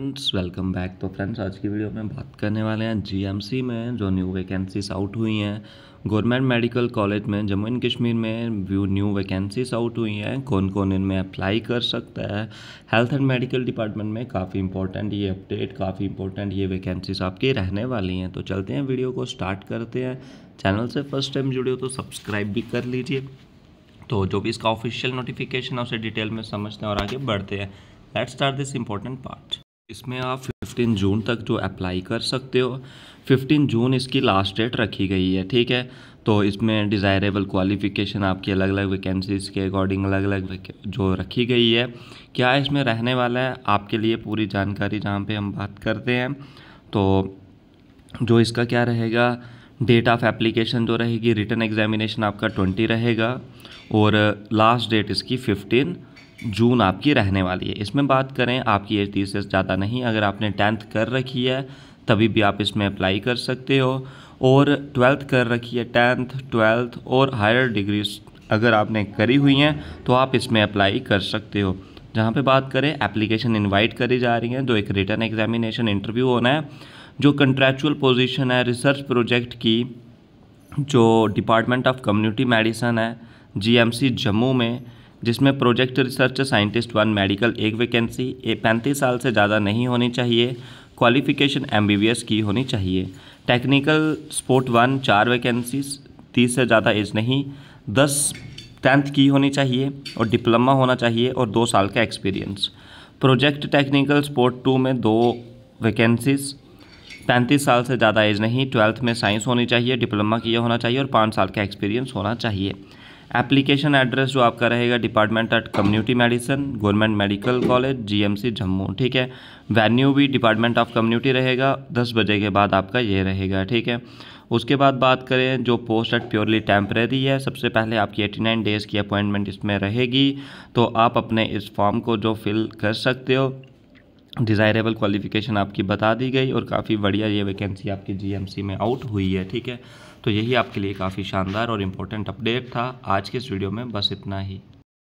friends welcome back तो friends आज की वीडियो में बात करने वाले हैं जीएमसी में जो न्यू वैकेंसीज आउट हुई हैं गवर्नमेंट मेडिकल कॉलेज में जम्मू एंड कश्मीर में व्यू न्यू वैकेंसीज आउट हुई हैं कौन कौन इनमें अप्लाई कर सकता है हेल्थ एंड मेडिकल डिपार्टमेंट में काफ़ी इंपॉर्टेंट ये अपडेट काफ़ी इंपॉर्टेंट ये वैकेंसीज आपकी रहने वाली हैं तो चलते हैं वीडियो को स्टार्ट करते हैं चैनल से फर्स्ट टाइम जुड़े हो तो सब्सक्राइब भी कर लीजिए तो जो भी इसका ऑफिशियल नोटिफिकेशन है उसे डिटेल में समझते हैं और आगे बढ़ते हैं let's start this important part इसमें आप 15 जून तक जो अप्लाई कर सकते हो 15 जून इसकी लास्ट डेट रखी गई है ठीक है तो इसमें डिज़ायरेबल क्वालिफ़िकेशन आपकी अलग अलग वैकेंसीज के अकॉर्डिंग अलग अलग जो रखी गई है क्या इसमें रहने वाला है आपके लिए पूरी जानकारी जहाँ पे हम बात करते हैं तो जो इसका क्या रहेगा डेट ऑफ एप्लीकेशन जो रहेगी रिटर्न एग्जामिनेशन आपका ट्वेंटी रहेगा और लास्ट डेट इसकी फिफ्टीन जून आपकी रहने वाली है इसमें बात करें आपकी एज तीस से ज़्यादा नहीं अगर आपने टेंथ कर रखी है तभी भी आप इसमें अप्लाई कर सकते हो और ट्वेल्थ कर रखी है टेंथ ट्वेल्थ और हायर डिग्रीज अगर आपने करी हुई हैं तो आप इसमें अप्लाई कर सकते हो जहाँ पे बात करें एप्लीकेशन इनवाइट करी जा रही हैं जो एक रिटर्न एग्जामिनेशन इंटरव्यू होना है जो कंट्रेक्चुअल पोजीशन है रिसर्च प्रोजेक्ट की जो डिपार्टमेंट ऑफ कम्युनिटी मेडिसन है जीएमसी जम्मू में जिसमें project research scientist one medical एक वैकेंसी ए पैंतीस साल से ज़्यादा नहीं होनी चाहिए क्वालिफिकेशन एम की होनी चाहिए टेक्निकल स्पोर्ट वन चार वैकेंसी तीस से ज़्यादा एज नहीं दस टेंथ की होनी चाहिए और डिप्लोमा होना चाहिए और दो साल का experience project technical support two में दो वैकेंसीज पैंतीस साल से ज़्यादा एज नहीं ट्वेल्थ में साइंस होनी चाहिए डिप्लोमा किया होना चाहिए और पाँच साल का एक्सपीरियंस होना चाहिए एप्लीकेशन एड्रेस जो आपका रहेगा department at community medicine government medical college GMC Jammu ठीक है वेन्यू भी डिपार्टमेंट ऑफ कम्युनिटी रहेगा दस बजे के बाद आपका ये रहेगा ठीक है उसके बाद बात करें जो पोस्ट एट प्योरली टेम्प्रेरी है सबसे पहले आपकी एटी नाइन डेज़ की अपॉइंटमेंट इसमें रहेगी तो आप अपने इस फॉर्म को जो फिल कर सकते हो डिज़ायरेबल क्वालिफ़िकेशन आपकी बता दी गई और काफ़ी बढ़िया ये वैकेंसी आपकी जीएमसी में आउट हुई है ठीक है तो यही आपके लिए काफ़ी शानदार और इम्पोर्टेंट अपडेट था आज के इस वीडियो में बस इतना ही